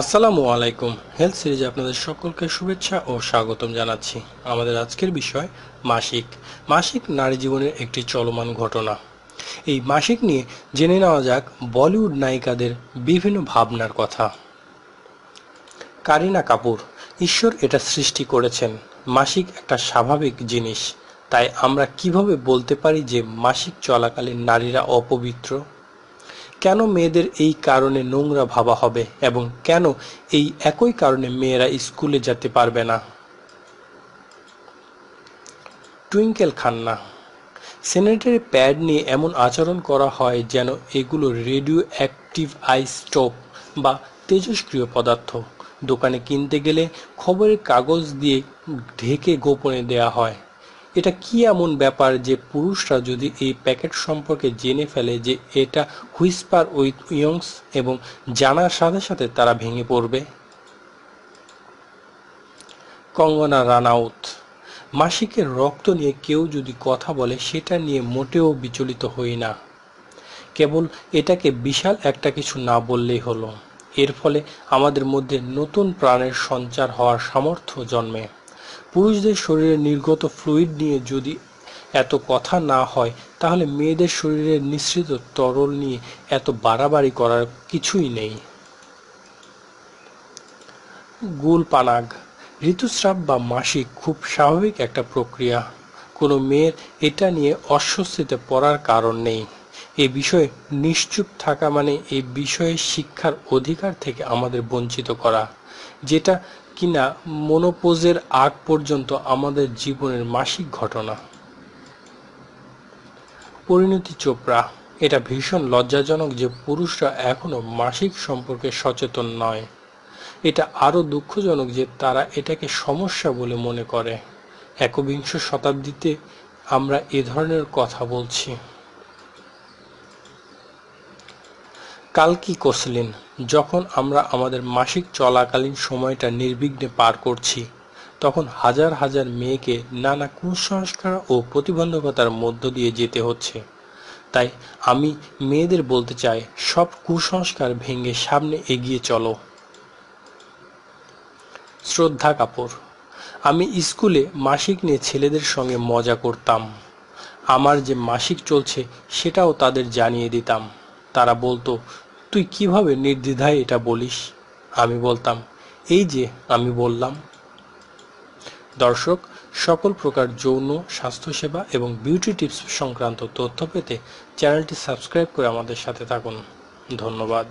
আসসালামু আলাইকুম হেলথ সিরিজে আপনাদের সকলকে শুভেচ্ছা ও স্বাগতম জানাচ্ছি আমাদের আজকের বিষয় মাসিক মাসিক নারী জীবনের একটি চলমান ঘটনা এই মাসিক নিয়ে জেনে নেওয়া যাক বলিউড নায়িকাদের বিভিন্ন ভাবনার কথা কারিনা কাপুর ঈশ্বর এটা সৃষ্টি করেছেন মাসিক একটা স্বাভাবিক জিনিস তাই আমরা কিভাবে বলতে পারি যে মাসিক চলাকালীন নারীরা অপবিত্র কেন মেয়েদের এই কারণে নোংরা ভাবা হবে এবং কেন এই একই কারণে মেয়েরা স্কুলে যেতে পারবে না টুইঙ্কেল খান্না সেনেটারি প্যাড নিয়ে এমন আচরণ করা হয় যেন এগুলো রেডিও অ্যাক্টিভ আইস্টোপ বা তেজস্ক্রিয় পদার্থ দোকানে কিনতে গেলে খবরের কাগজ দিয়ে ঢেকে গোপনে দেয়া হয় এটা কি এমন ব্যাপার যে পুরুষরা যদি এই প্যাকেট সম্পর্কে জেনে ফেলে যে এটা হুইসপার উইথ ইয়ংস এবং জানার সাথে সাথে তারা ভেঙে পড়বে কঙ্গনা রানাউত মাসিকের রক্ত নিয়ে কেউ যদি কথা বলে সেটা নিয়ে মোটেও বিচলিত হই না কেবল এটাকে বিশাল একটা কিছু না বললেই হলো এর ফলে আমাদের মধ্যে নতুন প্রাণের সঞ্চার হওয়ার সামর্থ্য জন্মে পুরুষদের শরীরে নির্গত ফ্লুইড নিয়ে যদি এত কথা না হয় তাহলে মেয়েদের শরীরে নিঃসৃত তরল নিয়ে এত বাড়াবাড়ি করার কিছুই নেই গুলপানাগ ঋতুস্রাব বা মাসিক খুব স্বাভাবিক একটা প্রক্রিয়া কোনো মেয়ের এটা নিয়ে অস্বস্তিতে পড়ার কারণ নেই এ বিষয়ে নিশ্চুপ থাকা মানে এই বিষয়ে শিক্ষার অধিকার থেকে আমাদের বঞ্চিত করা যেটা কিনা মনোপোজের আগ পর্যন্ত আমাদের জীবনের মাসিক ঘটনা পরিণতি চোপড়া এটা ভীষণ লজ্জাজনক যে পুরুষরা এখনও মাসিক সম্পর্কে সচেতন নয় এটা আরও দুঃখজনক যে তারা এটাকে সমস্যা বলে মনে করে একবিংশ শতাব্দীতে আমরা এ ধরনের কথা বলছি কালকি কোসলেন যখন আমরা আমাদের মাসিক চলাকালীন সময়টা নির্বিঘ্নে পার করছি তখন হাজার হাজার মেয়েকে নানা কুসংস্কার ও প্রতিবন্ধকতার মধ্য দিয়ে যেতে হচ্ছে তাই আমি মেয়েদের বলতে চাই সব কুসংস্কার ভেঙে সামনে এগিয়ে চলো শ্রদ্ধা কাপুর আমি স্কুলে মাসিক নিয়ে ছেলেদের সঙ্গে মজা করতাম আমার যে মাসিক চলছে সেটাও তাদের জানিয়ে দিতাম তারা বলতো তুই কিভাবে নির্দ্বিধায় এটা বলিস আমি বলতাম এই যে আমি বললাম দর্শক সকল প্রকার যৌন স্বাস্থ্যসেবা এবং বিউটি টিপস সংক্রান্ত তথ্য পেতে চ্যানেলটি সাবস্ক্রাইব করে আমাদের সাথে থাকুন ধন্যবাদ